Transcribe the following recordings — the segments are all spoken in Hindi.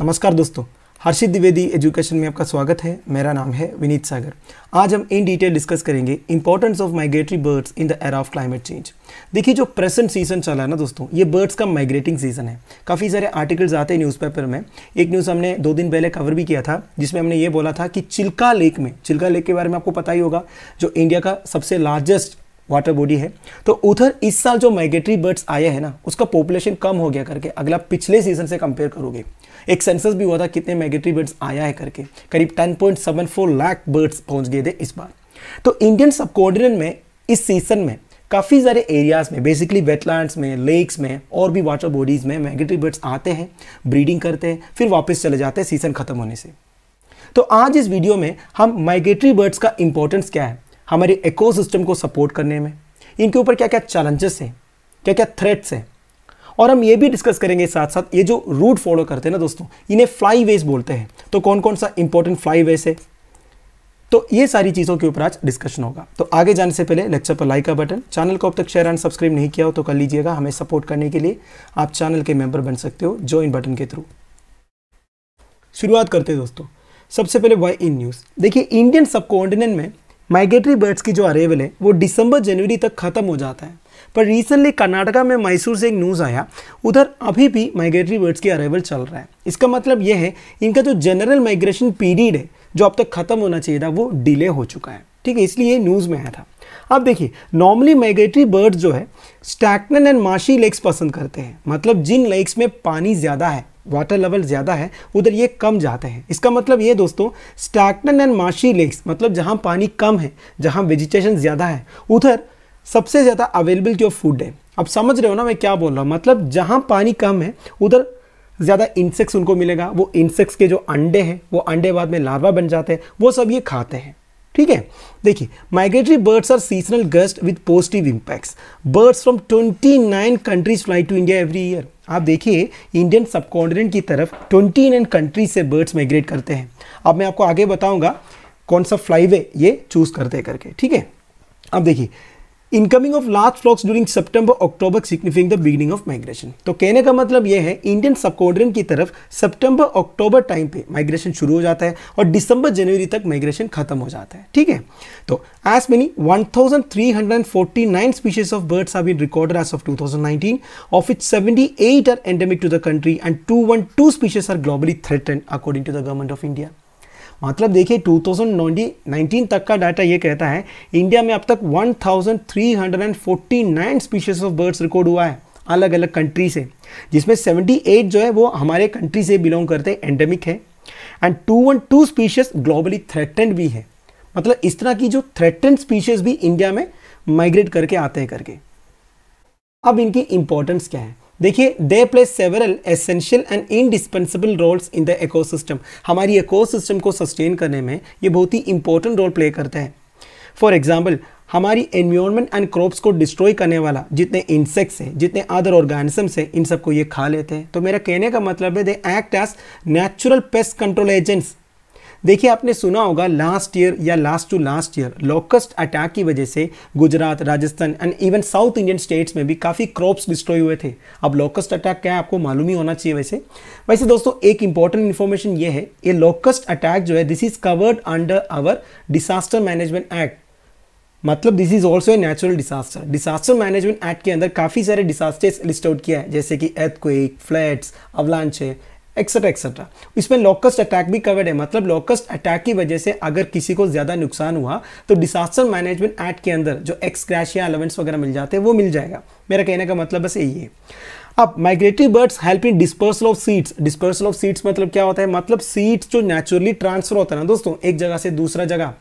नमस्कार दोस्तों हर्षित द्विवेदी एजुकेशन में आपका स्वागत है मेरा नाम है विनीत सागर आज हम इन डिटेल डिस्कस करेंगे importance of migratory birds in the era of climate change देखिए जो प्रेजेंट सीजन चला है ना दोस्तों ये बर्ड्स का माइग्रेटिंग सीजन है काफ़ी सारे आर्टिकल्स आते हैं न्यूज़पेपर में एक न्यूज़ हमने दो दिन पहले कवर भी किया था जिसमें हमने ये बोला था कि चिल्का लेक में चिल्का लेक के बारे में आपको पता ही होगा जो इंडिया का सबसे लार्जेस्ट वाटर बॉडी है तो उधर इस साल जो माइग्रेटरी बर्ड्स आए हैं ना उसका पॉपुलेशन कम हो गया करके अगला पिछले सीजन से कंपेयर करोगे एक सेंसस भी हुआ था कितने मेगेटरी बर्ड्स आया है करके करीब 10.74 लाख बर्ड्स पहुंच गए थे इस बार तो इंडियन सबकॉर्डिनेट में इस सीजन में काफ़ी सारे एरियाज़ में बेसिकली वेटलैंड्स में लेक्स में और भी वाटर बॉडीज़ में मेगेटरी बर्ड्स आते हैं ब्रीडिंग करते हैं फिर वापस चले जाते हैं सीज़न ख़त्म होने से तो आज इस वीडियो में हम माइग्रेटरी बर्ड्स का इंपॉर्टेंस क्या है हमारे इकोसिस्टम को सपोर्ट करने में इनके ऊपर क्या क्या चैलेंजेस हैं क्या क्या थ्रेट्स हैं और हम ये भी डिस्कस करेंगे साथ साथ ये जो रूट फॉलो करते हैं ना दोस्तों इन्हें फ्लाई वेज बोलते हैं तो कौन कौन सा इंपॉर्टेंट फ्लाई वेज है तो ये सारी चीज़ों के ऊपर आज डिस्कशन होगा तो आगे जाने से पहले लेक्चर पर लाइक का बटन चैनल को अब तक शेयर एंड सब्सक्राइब नहीं किया हो तो कर लीजिएगा हमें सपोर्ट करने के लिए आप चैनल के मेंबर बन सकते हो ज्वाइन बटन के थ्रू शुरुआत करते हैं दोस्तों सबसे पहले वाई इन न्यूज़ देखिए इंडियन सबकॉन्टिनेंट में माइग्रेटरी बर्ड्स की जो अरेवल है वो दिसंबर जनवरी तक ख़त्म हो जाता है पर रिसेंटली कर्नाटका में मैसूर से एक न्यूज़ आया उधर अभी भी माइग्रेटरी बर्ड्स की अरेवल चल रहा है इसका मतलब यह है इनका जो जनरल माइग्रेशन पीरियड है जो अब तक ख़त्म होना चाहिए था वो डिले हो चुका है ठीक है इसलिए न्यूज़ में आया था अब देखिए नॉर्मली माइग्रेटरी बर्ड जो है स्टैकन एंड माशी लेक्स पसंद करते हैं मतलब जिन लेक्स में पानी ज़्यादा है वाटर लेवल ज़्यादा है उधर ये कम जाते हैं इसका मतलब ये दोस्तों स्टैकन एंड माशी लेक्स मतलब जहाँ पानी कम है जहाँ वेजिटेशन ज़्यादा है उधर सबसे ज़्यादा अवेलेबिलिटी ऑफ फूड है अब समझ रहे हो ना मैं क्या बोल रहा हूँ मतलब जहाँ पानी कम है उधर ज़्यादा इंसेक्ट्स उनको मिलेगा वो इंसेक्ट्स के जो अंडे हैं वो अंडे बाद में लार्वा बन जाते हैं वो सब ये खाते हैं ठीक है देखिए migratory birds are seasonal guest with positive impacts birds from 29 countries fly to India every year आप देखिए इंडियन सब की तरफ 29 कंट्रीज से बर्ड्स माइग्रेट करते हैं अब मैं आपको आगे बताऊंगा कौन सा फ्लाईवे ये चूज़ करते करके ठीक है अब देखिए incoming of large flocks during September October signifying the beginning of migration तो कहने का मतलब यह है इंडियन सबकॉर्डन की तरफ सितंबर अक्टूबर टाइम पे माइग्रेशन शुरू हो जाता है और दिसंबर जनवरी तक माइग्रेशन खत्म हो जाता है ठीक है तो as many 1349 species of birds are been recorded as of 2019 of it 78 are endemic to the country and 212 species are globally threaten according to the government of India मतलब देखिए 2019 तक का डाटा ये कहता है इंडिया में अब तक 1349 स्पीशीज ऑफ बर्ड्स रिकॉर्ड हुआ है अलग अलग कंट्री से जिसमें 78 जो है वो हमारे कंट्री से बिलोंग करते हैं एंडेमिक है and two two species globally threatened भी है मतलब इस तरह की जो थ्रेटेंड स्पीशीज भी इंडिया में माइग्रेट करके आते हैं करके अब इनकी इंपॉर्टेंस क्या है देखिए they play several essential and indispensable roles in the ecosystem हमारी एकोसिस्टम को सस्टेन करने में ये बहुत ही इंपॉर्टेंट रोल प्ले करते हैं फॉर एग्जाम्पल हमारी एनवायरनमेंट एंड क्रॉप्स को डिस्ट्रॉय करने वाला जितने इंसेक्ट्स हैं जितने अदर ऑर्गेनिजम्स हैं इन सबको ये खा लेते हैं तो मेरा कहने का मतलब है they act as natural pest control agents देखिए आपने सुना होगा लास्ट ईयर या last two last year locust attack की वजह से Gujarat Rajasthan and even south Indian states में भी काफ़ी क्रॉप्स डिस्ट्रॉय हुए थे अब लोकस्ट अटैक क्या है आपको मालूम ही होना चाहिए वैसे वैसे दोस्तों एक इंपॉर्टेंट इन्फॉर्मेशन ये है ये लोकस्ट अटैक जो है this is covered under our disaster management act मतलब this is also a natural disaster disaster management act के अंदर काफ़ी सारे डिसास्टर्स लिस्ट आउट किया है जैसे कि फ्लैट्स अवलांच है एक्सेट्रा एक्सेट्रा इसमें लॉकस्ट अटैक भी कवर्ड है मतलब लॉकस्ट अटैक की वजह से अगर किसी को ज़्यादा नुकसान हुआ तो डिसास्टर मैनेजमेंट एक्ट के अंदर जो एक्स क्रैश या अलेवेंट्स वगैरह मिल जाते हैं वो मिल जाएगा मेरा कहने का मतलब बस यही है अब migratory birds help in dispersal of seeds dispersal of seeds मतलब क्या होता है मतलब सीड्स जो नेचुरली ट्रांसफर होता है ना दोस्तों एक जगह से दूसरा जगह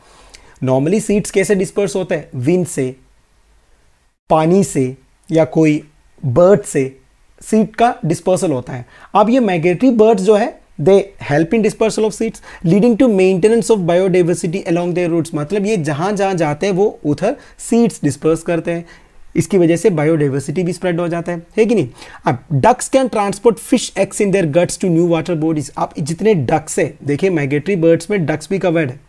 नॉर्मली सीड्स कैसे डिस्पर्स होते हैं विंड से पानी से या कोई बर्ड से सीट का डिस्पर्सल होता है अब ये माइग्रेटरी बर्ड्स जो है they help in dispersal of seeds leading to maintenance of biodiversity along their routes मतलब ये जहाँ जहाँ जाते हैं वो उधर सीड्स डिस्पर्स करते हैं इसकी वजह से बायोडाइवर्सिटी भी स्प्रेड हो जाता है है कि नहीं अब ducks can transport fish eggs in their guts to new water bodies आप जितने डक्स है देखिए माइग्रेटरी बर्ड्स में डक्स भी कवर्ड है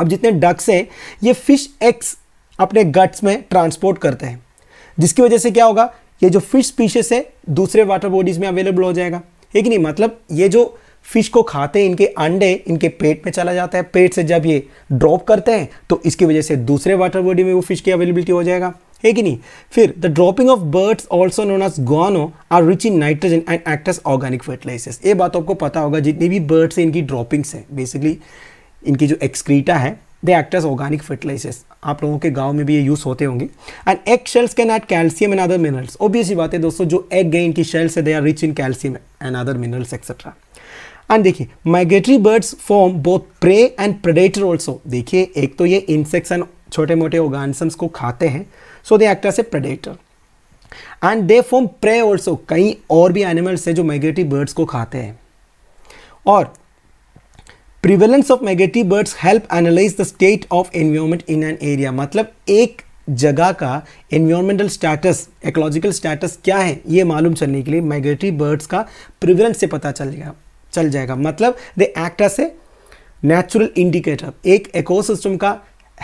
अब जितने डक्स हैं ये फिश एक्स अपने गट्स में ट्रांसपोर्ट करते हैं जिसकी वजह से क्या होगा ये जो फिश स्पीशीज है दूसरे वाटर बॉडीज़ में अवेलेबल हो जाएगा है कि नहीं मतलब ये जो फिश को खाते हैं इनके अंडे इनके पेट में चला जाता है पेट से जब ये ड्रॉप करते हैं तो इसकी वजह से दूसरे वाटर बॉडी में वो फिश की अवेलेबिलिटी हो जाएगा है कि नहीं फिर the dropping of birds also known as guano are rich in nitrogen and acts organic fertilisers ये बात आपको पता होगा जितनी भी बर्ड्स हैं इनकी ड्रॉपिंग्स हैं बेसिकली इनकी जो एक्सक्रीटा है they act as organic fertilisers आप लोगों के गांव में भी ये यूज़ होते होंगे and egg shells can add calcium and other minerals obvious बात है दोस्तों जो एग गए इनकी शेल्स है they are rich in calcium and other minerals etcetera and देखिए migratory birds form both prey and predator also देखिए एक तो ये इंसेक्ट्स एंड छोटे मोटे ऑर्गानिजम्स को खाते हैं so they act as a predator and they form prey also कई और भी एनिमल्स है जो माइग्रेटरी बर्ड्स को खाते हैं और prevalence of negative birds help analyse the state of environment in an area मतलब एक जगह का एनवायरमेंटल स्टेटस एकोलॉजिकल स्टेटस क्या है ये मालूम चलने के लिए माइग्रेटरी बर्ड्स का प्रिवेलेंस से पता चल जाएगा चल जाएगा मतलब they act as a natural indicator एक इकोसिस्टम का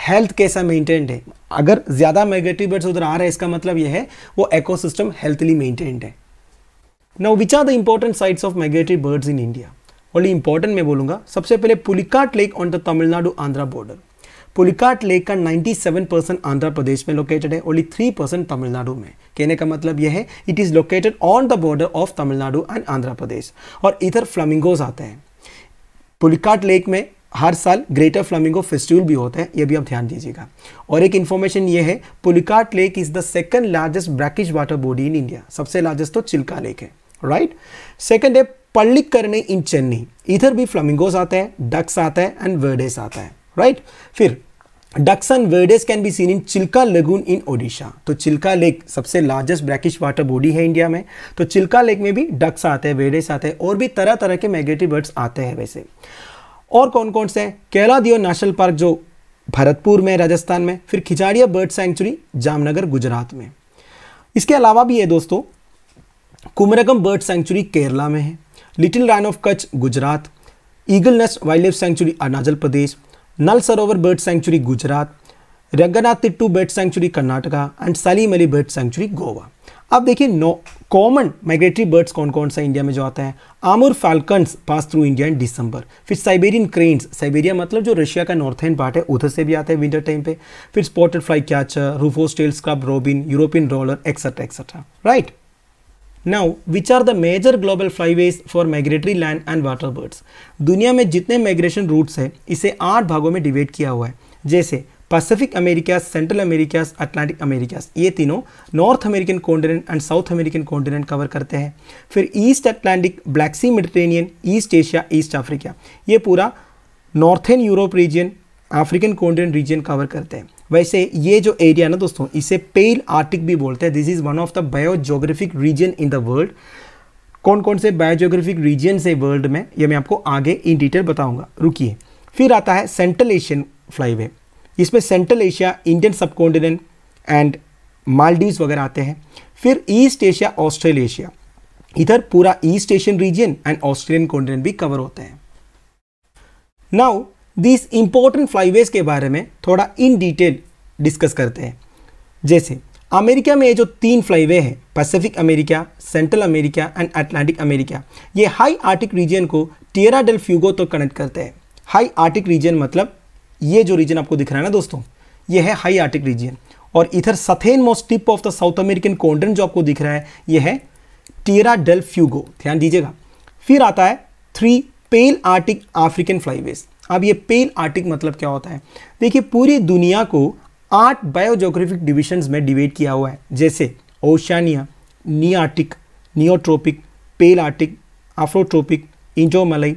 हेल्थ कैसा मेंटेन्ड है अगर ज़्यादा माइग्रेटरी बर्ड्स उधर आ रहे हैं इसका मतलब यह है वो इकोसिस्टम हेल्थली मेंटेन्ड है now which are the important sites of migratory birds in India only important मैं बोलूंगा सबसे पहले Pulicat lake on the Tamil Nadu Andhra border Pulicat lake का 97 परसेंट आंध्र प्रदेश में लोकेटेड है ओनली 3 परसेंट तमिलनाडु में कहने का मतलब यह है it is located on the border of Tamil Nadu and Andhra Pradesh और इधर फ्लमिंगोज आते हैं पुलिकाट लेक में हर साल ग्रेटर फ्लमिंगो फेस्टिवल भी होता है यह भी आप ध्यान दीजिएगा और एक इन्फॉर्मेशन ये है Pulicat lake is the second largest brackish water body in India सबसे लार्जेस्ट तो चिल्का लेक है राइट सेकंड है पल्लिकर में इन चेन्नई इधर भी फ्लमिंगोस आते हैं डक्स आता है एंड वर्डेस आता है राइट फिर डक्स एंड वर्डेस can be seen in Chilika lagoon in Odisha तो चिल्का लेक सबसे लार्जेस्ट ब्रैकिश वाटर बॉडी है इंडिया में तो चिल्का लेक में भी डक्स आते हैं वेडेस आते हैं और भी तरह तरह के मैग्रेटरी बर्ड्स आते हैं वैसे और कौन कौन से हैं केला दियो नेशनल पार्क जो भरतपुर में राजस्थान में फिर खिचाड़िया बर्ड सेंचुरी जामनगर गुजरात में इसके अलावा भी है दोस्तों कुमरगम बर्ड सेंचुरी केरला में है little Rann of Kutch Gujarat eagle nest wildlife sanctuary Arunachal Pradesh Nal Sarovar bird sanctuary Gujarat Ranganathittu bird sanctuary Karnataka and Salim Ali bird sanctuary Goa अब देखिए नो कॉमन माइग्रेटरी बर्ड्स कौन कौन सा इंडिया में जो आता है Amur falcons pass through India in December फिर साइबेरियन क्रेन्स साइबेरिया मतलब जो रशिया का नॉर्थेन पार्ट है उधर से भी आता है विंटर टाइम पे फिर spotted flycatcher rufous tailed scrub robin European roller etcetera etcetera right now which are the major global flyways for migratory land and water birds दुनिया में जितने माइग्रेशन रूट्स हैं इसे आठ भागों में डिवाइड किया हुआ है जैसे Pacific Americas Central Americas Atlantic Americas ये तीनों North American continent and South American continent cover करते हैं फिर East Atlantic Black Sea Mediterranean East Asia East Africa ये पूरा northern Europe region African continent region cover करते हैं वैसे ये जो एरिया ना दोस्तों इसे पेल आर्टिक भी बोलते हैं this is one of the biogeographic region in the world कौन कौन से बायोजोग्राफिक रीजन है वर्ल्ड में ये मैं आपको आगे इन डिटेल बताऊंगा रुकिए फिर आता है सेंट्रल एशियन फ्लाईवे इसमें Central Asia Indian subcontinent and Maldives वगैरह आते हैं फिर ईस्ट एशिया ऑस्ट्रेलेशिया इधर पूरा East Asian region and Australian continent भी कवर होते हैं नाउ दिस इंपॉर्टेंट फ्लाईवेज के बारे में थोड़ा इन डिटेल डिस्कस करते हैं जैसे अमेरिका में ये जो तीन फ्लाईवे हैं Pacific America Central America and Atlantic America ये हाई आर्टिक रीजन को टेरा डेल फ्यूगो तो कनेक्ट करते हैं हाई आर्टिक रीजन मतलब ये जो रीजन आपको दिख रहा है ना दोस्तों ये है हाई आर्टिक रीजन और इधर southernmost tip of the South American continent जो आपको दिख रहा है ये है टेरा डेल फ्यूगो ध्यान दीजिएगा फिर आता है three Palearctic African flyways अब ये पेन आर्टिक मतलब क्या होता है देखिए पूरी दुनिया को आठ बायोजोग्राफिक डिविजन्स में डिवाइड किया हुआ है जैसे Oceania Nearctic Neotropic Palearctic Afrotropic Indomalaya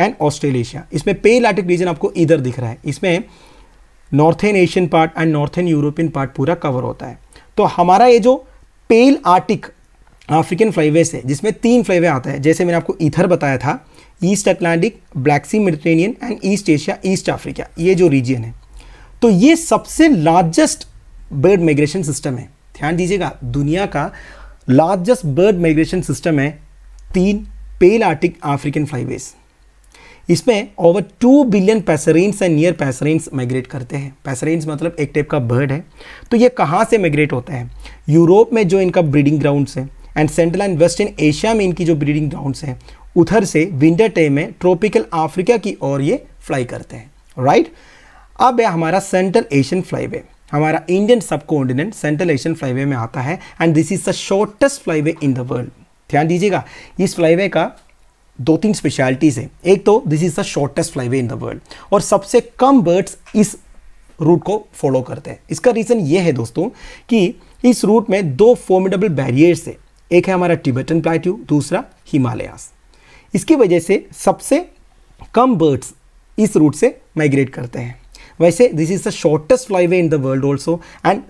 and Australasia इसमें पेल आर्टिक रीजन आपको इधर दिख रहा है इसमें northern Asian part and northern European part पूरा कवर होता है तो हमारा ये जो पेल आर्टिक अफ्रीकन फ्लाईवे से जिसमें तीन फ्लाईवे आता है जैसे मैंने आपको इधर बताया था East Atlantic Black Sea Mediterranean and East Asia East Africa ये जो रीजियन है तो ये सबसे लार्जेस्ट बर्ड माइग्रेशन सिस्टम है ध्यान दीजिएगा दुनिया का लार्जेस्ट बर्ड माइग्रेशन सिस्टम है तीन पेल आर्टिक अफ्रीकन फ्लाईवेज इसमें over two billion passerines and near passerines migrate करते हैं पैसरेंस मतलब एक टाइप का बर्ड है तो ये कहाँ से माइग्रेट होता है यूरोप में जो इनका ब्रीडिंग ग्राउंड्स है and central and western Asia में इनकी जो ब्रीडिंग ग्राउंड्स हैं उधर से विंटर टाइम में ट्रॉपिकल अफ्रीका की ओर ये फ्लाई करते हैं राइट अब है हमारा सेंट्रल एशियन फ्लाईवे हमारा Indian subcontinent Central Asian flyway में आता है and this is the shortest flyway in the world ध्यान दीजिएगा इस फ्लाईवे का दो तीन स्पेशलिटीज़ है एक तो this is the shortest flyway in the world और सबसे कम बर्ड्स इस रूट को फॉलो करते हैं इसका रीज़न ये है दोस्तों कि इस रूट में दो फॉर्मिडेबल बैरियर्स है एक है हमारा टिबेटन प्लेट्यू दूसरा हिमालयास इसकी वजह से सबसे कम बर्ड्स इस रूट से माइग्रेट करते हैं वैसे this is the shortest flyway in the world also and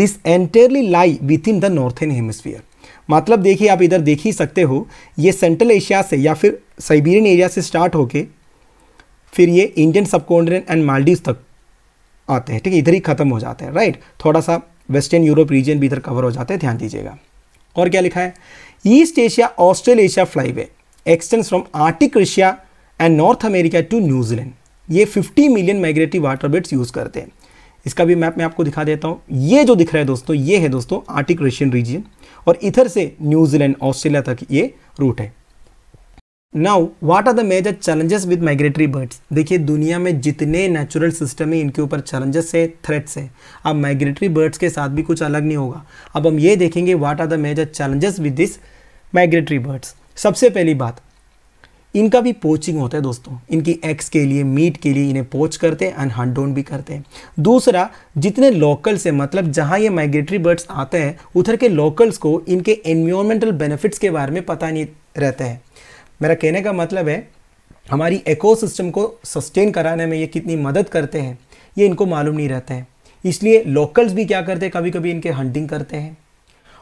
this entirely lie within the northern hemisphere मतलब देखिए आप इधर देख ही सकते हो ये सेंट्रल एशिया से या फिर साइबेरियन एरिया से स्टार्ट होके फिर ये इंडियन सबकॉन्टिनेंट एंड मालदीव तक आते हैं ठीक है इधर ही ख़त्म हो जाते हैं राइट थोड़ा सा वेस्टर्न यूरोप रीजन भी इधर कवर हो जाते हैं ध्यान दीजिएगा और क्या लिखा है East Asia Australasia flyway extends from Arctic Russia and North America to New Zealand ये 50 million migratory water birds use करते हैं इसका भी मैप मैं आपको दिखा देता हूँ ये जो दिख रहा है दोस्तों ये है दोस्तों आर्टिक रशियन रीजन और इधर से न्यूजीलैंड ऑस्ट्रेलिया तक ये रूट है now what are the major challenges with migratory birds देखिए दुनिया में जितने नेचुरल सिस्टम है इनके ऊपर चैलेंजेस है थ्रेट्स है अब माइग्रेटरी बर्ड्स के साथ भी कुछ अलग नहीं होगा अब हम ये देखेंगे what are the major challenges with this migratory birds सबसे पहली बात इनका भी पोचिंग होता है दोस्तों इनकी एक्स के लिए मीट के लिए इन्हें पोच करते हैं एंड हंड डोन भी करते हैं दूसरा जितने लोकल से मतलब जहां ये माइग्रेटरी बर्ड्स आते हैं उधर के लोकल्स को इनके एनवायरमेंटल बेनिफिट्स के बारे में पता नहीं रहता है मेरा कहने का मतलब है हमारी इकोसिस्टम को सस्टेन कराने में ये कितनी मदद करते हैं ये इनको मालूम नहीं रहता है इसलिए लोकल्स भी क्या करते हैं कभी कभी इनके हंटिंग करते हैं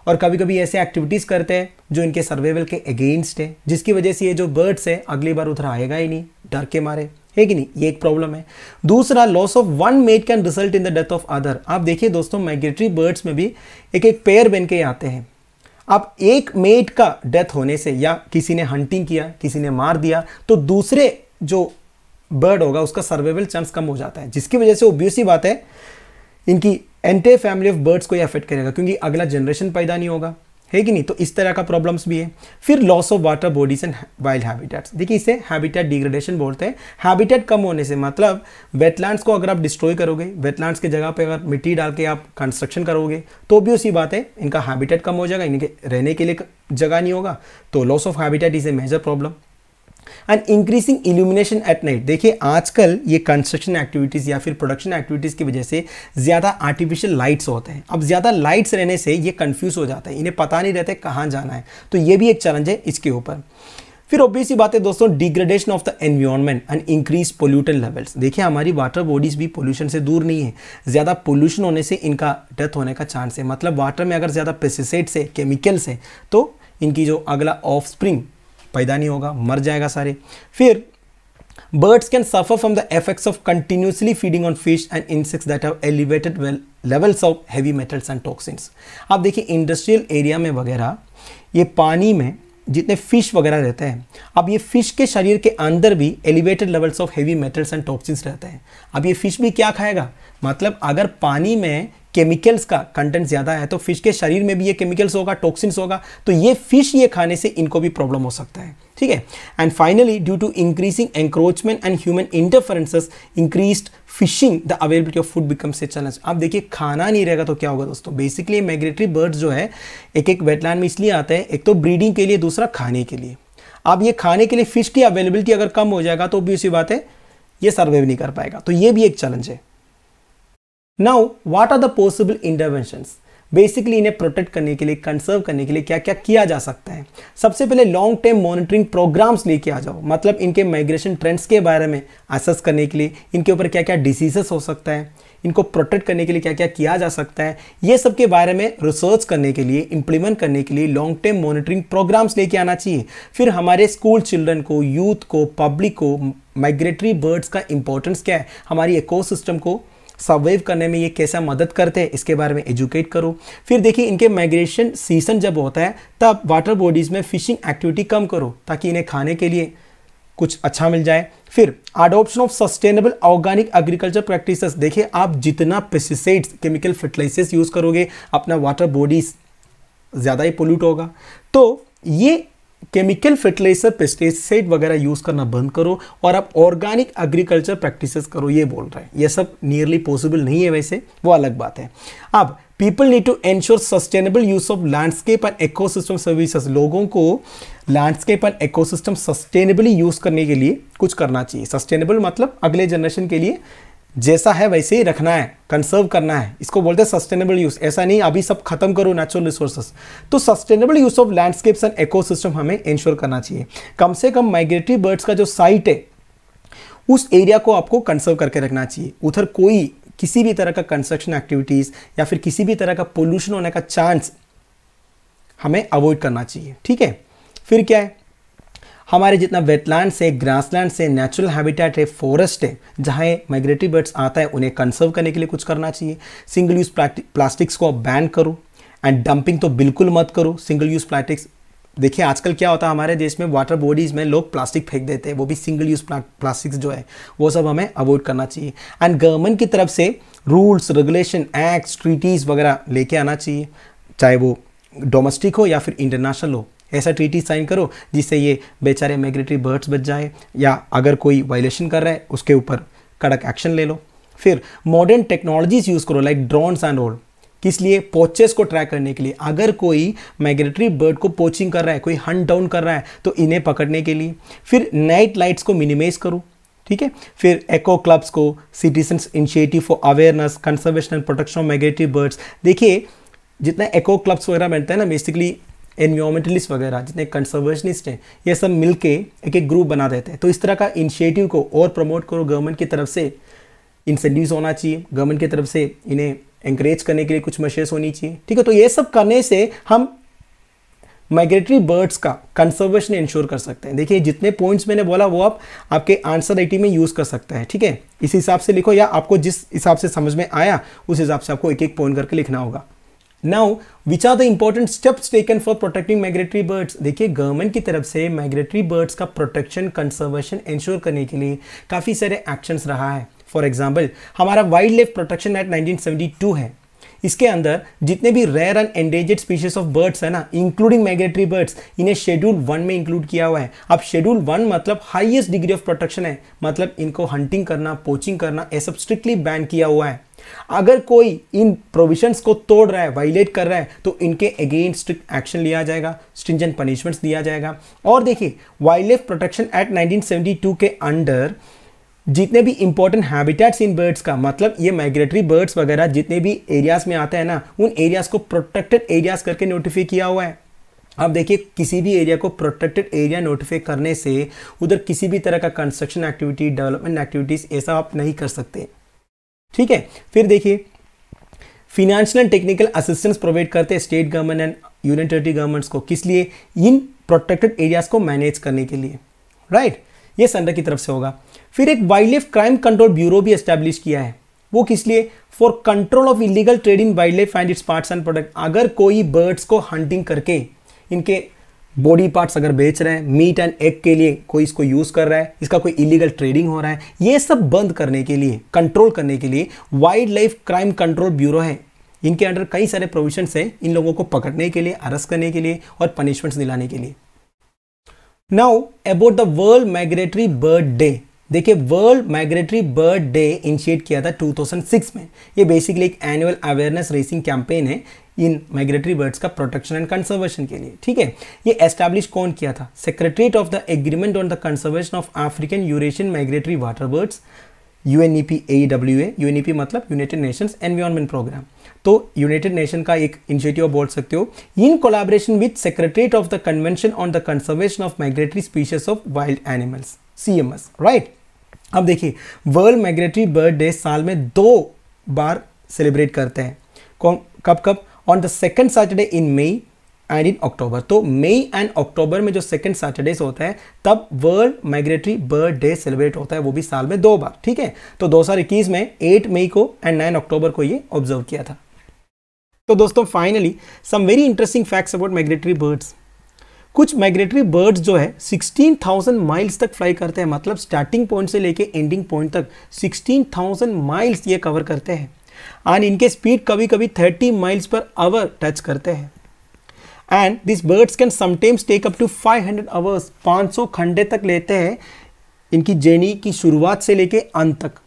और कभी कभी ऐसे एक्टिविटीज़ करते हैं जो इनके सर्वाइवल के अगेंस्ट है जिसकी वजह से ये जो बर्ड्स है अगली बार उधर आएगा ही नहीं डर के मारे है कि नहीं ये एक प्रॉब्लम है दूसरा loss of one mate can result in the death of other आप देखिए दोस्तों माइग्रेटरी बर्ड्स में भी एक एक पेयर बन के आते हैं अब एक मेट का डेथ होने से या किसी ने हंटिंग किया किसी ने मार दिया तो दूसरे जो बर्ड होगा उसका सर्वेबल चांस कम हो जाता है जिसकी वजह से ओब्वियस ही बात है इनकी एंटे फैमिली ऑफ बर्ड्स को ही अफेक्ट करेगा क्योंकि अगला जनरेशन पैदा नहीं होगा है कि नहीं तो इस तरह का प्रॉब्लम्स भी है फिर loss of water bodies and wild habitats देखिए इसे हैबिटेट डिग्रेडेशन बोलते हैं हैबिटेट कम होने से मतलब वेटलैंड्स को अगर आप डिस्ट्रॉय करोगे वेटलैंड्स की जगह पे अगर मिट्टी डाल के आप कंस्ट्रक्शन करोगे तो भी उसी बात है इनका हैबिटेट कम हो जाएगा इनके रहने के लिए जगह नहीं होगा तो loss of habitat is a major problem and increasing illumination at night देखिए आजकल ये कंस्ट्रक्शन एक्टिविटीज़ या फिर प्रोडक्शन एक्टिविटीज़ की वजह से ज़्यादा आर्टिफिशियल लाइट्स होते हैं अब ज़्यादा लाइट्स रहने से ये कन्फ्यूज़ हो जाता है इन्हें पता नहीं रहता है कहाँ जाना है तो ये भी एक चैलेंज है इसके ऊपर फिर ऑब्वियसली बात है दोस्तों degradation of the environment and increase pollution levels देखिए हमारी वाटर बॉडीज़ भी पोल्यूशन से दूर नहीं है ज़्यादा पोल्यूशन होने से इनका डेथ होने का चांस है मतलब वाटर में अगर ज़्यादा पेस्टिसाइड्स है केमिकल्स है तो इनकी जो अगला ऑफ स्प्रिंग पैदा नहीं होगा मर जाएगा सारे फिर birds can suffer from the effects of continuously feeding on fish and insects that have elevated levels of heavy metals and toxins आप देखिए इंडस्ट्रियल एरिया में वगैरह ये पानी में जितने फिश वगैरह रहते हैं अब ये फिश के शरीर के अंदर भी elevated levels of heavy metals and toxins रहते हैं अब ये फिश भी क्या खाएगा मतलब अगर पानी में केमिकल्स का कंटेंट ज़्यादा है तो फिश के शरीर में भी ये केमिकल्स होगा टॉक्सिन्स होगा तो ये फिश ये खाने से इनको भी प्रॉब्लम हो सकता है ठीक है and finally due to increasing encroachment and human interferences increased fishing the availability of food becomes a challenge आप देखिए खाना नहीं रहेगा तो क्या होगा दोस्तों बेसिकली माइग्रेटरी बर्ड्स जो है एक एक वेटलैंड में इसलिए आते हैं एक तो ब्रीडिंग के लिए दूसरा खाने के लिए आप ये खाने के लिए फिश की अवेलेबिलिटी अगर कम हो जाएगा तो भी उसी बात है ये सर्वाइव नहीं कर पाएगा तो ये भी एक चैलेंज है now what are the possible interventions basically इन्हें प्रोटेक्ट करने के लिए कंसर्व करने के लिए क्या क्या किया जा सकता है सबसे पहले लॉन्ग टर्म मॉनिटरिंग प्रोग्राम्स लेके आ जाओ मतलब इनके माइग्रेशन ट्रेंड्स के बारे में असेस करने के लिए इनके ऊपर क्या क्या डिसीजेस हो सकता है इनको प्रोटेक्ट करने के लिए क्या क्या किया जा सकता है ये सब के बारे में रिसर्च करने के लिए इंप्लीमेंट करने के लिए लॉन्ग टर्म मॉनिटरिंग प्रोग्राम्स लेके आना चाहिए फिर हमारे स्कूल चिल्ड्रन को यूथ को पब्लिक को माइग्रेटरी बर्ड्स का इंपॉर्टेंस क्या है हमारी इकोसिस्टम को सर्वाइव करने में ये कैसा मदद करते हैं इसके बारे में एजुकेट करो फिर देखिए इनके माइग्रेशन सीजन जब होता है तब वाटर बॉडीज़ में फिशिंग एक्टिविटी कम करो ताकि इन्हें खाने के लिए कुछ अच्छा मिल जाए फिर adoption of sustainable organic agriculture practice देखिए आप जितना पेस्टिसाइड्स केमिकल फर्टिलाइजर्स यूज़ करोगे अपना वाटर बॉडीज ज़्यादा ही पोल्यूट होगा तो ये केमिकल फर्टिलाइजर पेस्टिसाइड वगैरह यूज़ करना बंद करो और आप ऑर्गेनिक एग्रीकल्चर प्रैक्टिसेस करो ये बोल रहे हैं ये सब नियरली पॉसिबल नहीं है वैसे वो अलग बात है अब people need to ensure sustainable use of landscape and ecosystem services लोगों को landscape and ecosystem sustainably use करने के लिए कुछ करना चाहिए सस्टेनेबल मतलब अगले जनरेशन के लिए जैसा है वैसे ही रखना है कंसर्व करना है इसको बोलते हैं सस्टेनेबल यूज़ ऐसा नहीं अभी सब खत्म करो नेचुरल रिसोर्सेस तो sustainable use of landscapes and ecosystem हमें इंश्योर करना चाहिए कम से कम माइग्रेटरी बर्ड्स का जो साइट है उस एरिया को आपको कंसर्व करके रखना चाहिए उधर कोई किसी भी तरह का कंस्ट्रक्शन एक्टिविटीज़ या फिर किसी भी तरह का पोल्यूशन होने का चांस हमें अवॉइड करना चाहिए ठीक है फिर क्या है हमारे जितना वेटलैंड्स है ग्रासलैंड्स है नेचुरल हैबिटेट है फॉरेस्ट है जहाँ माइग्रेटरी बर्ड्स आता है उन्हें कंसर्व करने के लिए कुछ करना चाहिए सिंगल यूज़ प्लास्टिक्स को बैन करो एंड डंपिंग तो बिल्कुल मत करो सिंगल यूज़ प्लास्टिक्स देखिए आजकल क्या होता है हमारे देश में वाटर बॉडीज़ में लोग प्लास्टिक फेंक देते हैं वो भी सिंगल यूज़ प्लास्टिक्स जो है वो सब हमें अवॉइड करना चाहिए एंड गवर्नमेंट की तरफ से रूल्स रेगुलेशन एक्ट्स ट्रीटीज़ वगैरह लेके आना चाहिए चाहे वो डोमेस्टिक हो या फिर इंटरनेशनल हो ऐसा ट्रीटी साइन करो जिससे ये बेचारे माइग्रेटरी बर्ड्स बच जाए या अगर कोई वायलेशन कर रहा है उसके ऊपर कड़क एक्शन ले लो फिर मॉडर्न टेक्नोलॉजीज यूज़ करो लाइक ड्रोन्स एंड ऑल किस लिए पोचेस को ट्रैक करने के लिए अगर कोई माइग्रेटरी बर्ड को पोचिंग कर रहा है कोई हंट डाउन कर रहा है तो इन्हें पकड़ने के लिए फिर नाइट लाइट्स को मिनिमाइज करो ठीक है फिर एको क्लब्स को citizens initiative for awareness conservation and protection of migratory birds देखिए जितना एको क्लब्स वगैरह बनता है ना बेसिकली एनवायरमेंटलिस्ट वगैरह जितने कंसर्वेशनिस्ट हैं ये सब मिलके एक एक ग्रुप बना देते हैं तो इस तरह का इनिशिएटिव को और प्रमोट करो गवर्नमेंट की तरफ से इंसेंटिव होना चाहिए गवर्नमेंट की तरफ से इन्हें इंकरेज करने के लिए कुछ मशेस होनी चाहिए ठीक है तो ये सब करने से हम माइग्रेटरी बर्ड्स का कंसर्वेशन इंश्योर कर सकते हैं देखिए जितने पॉइंट्स मैंने बोला वो आप आपके आंसर राइटिंग में यूज़ कर सकते हैं ठीक है इस हिसाब से लिखो या आपको जिस हिसाब से समझ में आया उस हिसाब से आपको एक एक पॉइंट करके लिखना होगा now which are the important steps taken for protecting migratory birds देखिए गवर्नमेंट की तरफ से माइग्रेटरी बर्ड्स का प्रोटेक्शन कंजर्वेशन इंश्योर करने के लिए काफ़ी सारे एक्शंस रहा है फॉर एग्जाम्पल हमारा वाइल्ड लाइफ प्रोटेक्शन एक्ट 1972 है इसके अंदर जितने भी rare and endangered species of birds है ना इंक्लूडिंग माइग्रेटरी बर्ड्स इन्हें शेड्यूल वन में इंक्लूड किया हुआ है अब शेड्यूल वन मतलब हाईएस्ट डिग्री ऑफ प्रोटेक्शन है मतलब इनको हंटिंग करना पोचिंग करना ये सब स्ट्रिक्टली बैन किया हुआ है अगर कोई इन प्रोविजंस को तोड़ रहा है वाइलेट कर रहा है तो इनके अगेंस्ट स्ट्रिक्ट एक्शन लिया जाएगा स्ट्रिंजेंट पनिशमेंट्स दिया जाएगा और देखिए वाइल्ड लाइफ प्रोटेक्शन एक्ट 1972 के अंडर जितने भी इंपॉर्टेंट हैबिटेट्स इन बर्ड्स का मतलब ये माइग्रेटरी बर्ड्स वगैरह जितने भी एरियाज में आते हैं ना उन एरियाज को प्रोटेक्टेड एरियाज करके नोटिफाई किया हुआ है अब देखिए किसी भी एरिया को प्रोटेक्टेड एरिया नोटिफाई करने से उधर किसी भी तरह का कंस्ट्रक्शन एक्टिविटी डेवलपमेंट एक्टिविटीज़ ऐसा आप नहीं कर सकते ठीक है फिर देखिए financial and technical assistance provide करते हैं state government and union territory governments को किस लिए इन प्रोटेक्टेड एरियाज को मैनेज करने के लिए राइट ये सेंटर की तरफ से होगा फिर एक wildlife crime control bureau भी एस्टेब्लिश किया है वो किस लिए for control of illegal trade in wildlife and its parts and product अगर कोई बर्ड्स को हंटिंग करके इनके बॉडी पार्ट्स अगर बेच रहे हैं मीट एंड एग के लिए कोई इसको यूज़ कर रहा है इसका कोई इलीगल ट्रेडिंग हो रहा है ये सब बंद करने के लिए कंट्रोल करने के लिए wildlife crime control bureau है इनके अंडर कई सारे प्रोविजन है इन लोगों को पकड़ने के लिए अरेस्ट करने के लिए और पनिशमेंट्स दिलाने के लिए now about the world migratory bird day देखिए world migratory bird day initiate किया था 2006 में ये बेसिकली एक एनुअल अवेयरनेस रेसिंग कैंपेन है इन माइग्रेटरी बर्ड्स का प्रोटेक्शन एंड कंजर्वेशन के लिए ठीक है ये एस्टैब्लिश कौन किया था secretariat of the agreement on the conservation of African Eurasian migratory water birds U N E P A W A U N E P मतलब यूनाइटेड नेशंस एनवायरमेंट प्रोग्राम तो यूनाइटेड नेशन का एक इनिशिएटिव बोल सकते हो in collaboration with secretariat of the convention on the conservation of migratory species of wild animals C M S right अब देखिए वर्ल्ड माइग्रेटरी बर्ड डे साल में दो बार सेलिब्रेट करते हैं कौन कब कब on the second Saturday in May and in October तो मई एंड अक्टूबर में जो सेकेंड सैटरडेज होता है तब world migratory bird day celebrate होता है वो भी साल में दो बार ठीक है तो 2021 में 8 मई को एंड 9 अक्टूबर को ये ऑब्जर्व किया था तो दोस्तों finally some very interesting facts about migratory birds कुछ माइग्रेटरी बर्ड्स जो है 16,000 माइल्स तक फ्लाई करते हैं मतलब स्टार्टिंग पॉइंट से लेके एंडिंग पॉइंट तक 16,000 माइल्स ये कवर करते हैं एंड इनके स्पीड कभी कभी 30 माइल्स पर आवर टच करते हैं and this birds can sometimes take up to 500 hours पाँच खंडे तक लेते हैं इनकी जर्नी की शुरुआत से लेके अंत तक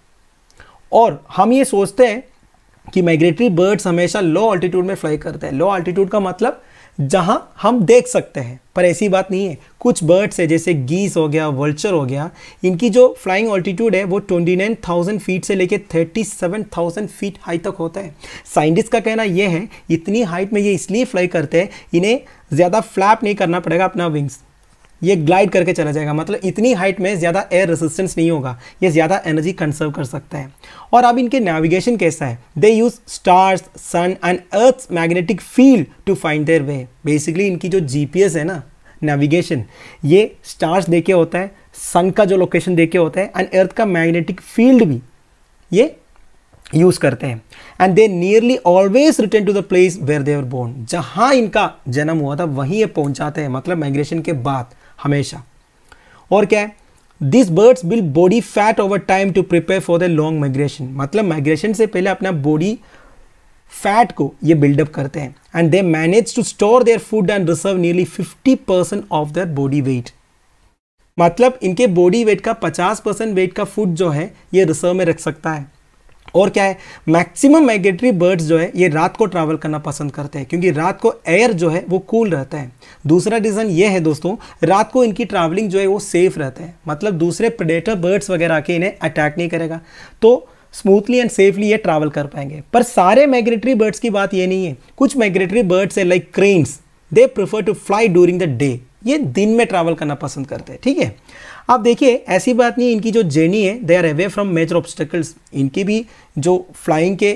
और हम ये सोचते हैं कि माइग्रेटरी बर्ड्स हमेशा लो ऑल्टीट्यूड में फ्लाई करते हैं लो ऑल्टीट्यूड का मतलब जहां हम देख सकते हैं पर ऐसी बात नहीं है कुछ बर्ड्स है जैसे गीस हो गया वर्चर हो गया इनकी जो फ्लाइंग ऑल्टीट्यूड है वो 29,000 फीट से लेके 37,000 फीट हाई तक होता है साइंटिस्ट का कहना यह है इतनी हाइट में ये इसलिए फ्लाई करते हैं इन्हें ज़्यादा फ्लैप नहीं करना पड़ेगा अपना विंग्स ये ग्लाइड करके चला जाएगा मतलब इतनी हाइट में ज़्यादा एयर रेसिस्टेंस नहीं होगा ये ज़्यादा एनर्जी कंजर्व कर सकता है और अब इनके नेविगेशन कैसा है they use stars sun and earth magnetic field to find their way basically इनकी जो एस है ना नेविगेशन ये स्टार्स के होता है सन का जो लोकेशन के होता है एंड अर्थ का मैग्नेटिक फील्ड भी ये यूज़ करते हैं and they nearly always return to the place where they're born जहाँ इनका जन्म हुआ था वहीं ये पहुँचाते हैं मतलब माइग्रेशन के बाद हमेशा और क्या है this birds will body fat over time to prepare for the long migration मतलब माइग्रेशन से पहले अपना बॉडी फैट को ये बिल्डअप करते हैं and they manage to store their food and reserve nearly 50 percent of their body weight मतलब इनके बॉडी वेट का 50 परसेंट वेट का फूड जो है ये रिजर्व में रख सकता है और क्या है मैक्सिमम माइग्रेटरी बर्ड्स जो है ये रात को ट्रैवल करना पसंद करते हैं क्योंकि रात को एयर जो है वो कूल रहता है दूसरा रीज़न ये है दोस्तों रात को इनकी ट्रैवलिंग जो है वो सेफ रहता है मतलब दूसरे प्रेडेटर बर्ड्स वगैरह आके इन्हें अटैक नहीं करेगा तो स्मूथली एंड सेफली ये ट्रैवल कर पाएंगे पर सारे माइग्रेटरी बर्ड्स की बात ये नहीं है कुछ माइग्रेटरी बर्ड्स है like cranes they prefer to fly during the day ये दिन में ट्रैवल करना पसंद करते हैं ठीक है आप देखिए ऐसी बात नहीं इनकी जो जर्नी है they are away from major obstacles इनकी भी जो फ्लाइंग के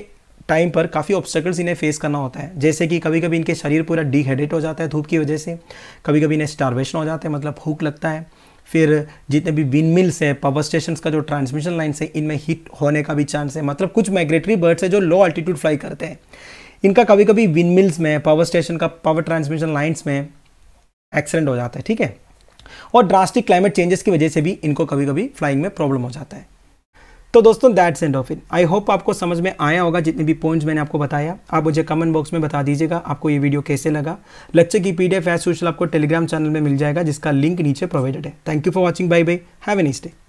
टाइम पर काफ़ी ऑब्स्टेकल्स इन्हें फेस करना होता है जैसे कि कभी कभी इनके शरीर पूरा डिहाइड्रेट हो जाता है धूप की वजह से कभी कभी इन्हें स्टारवेशन हो जाता है मतलब भूख लगता है फिर जितने भी विन मिल्स हैं पावर स्टेशन का जो ट्रांसमिशन लाइन्स है इनमें हिट होने का भी चांस है मतलब कुछ माइग्रेटरी बर्ड्स है जो लो अल्टीट्यूड फ्लाई करते हैं इनका कभी कभी विन मिल्स में पावर स्टेशन का पावर ट्रांसमिशन लाइन्स में एक्सीडेंट हो जाता है ठीक है और ड्रास्टिक क्लाइमेट चेंजेस की वजह से भी इनको कभी कभी फ्लाइंग में प्रॉब्लम हो जाता है तो दोस्तों that's end of it I hope आपको समझ में आया होगा जितने भी पॉइंट्स मैंने आपको बताया आप मुझे कमेंट बॉक्स में बता दीजिएगा आपको ये वीडियो कैसे लगा लेक्चर की पीडीएफ एज सोशल आपको टेलीग्राम चैनल में मिल जाएगा जिसका लिंक नीचे प्रोवाइडेड है thank you for watching bye bye have an next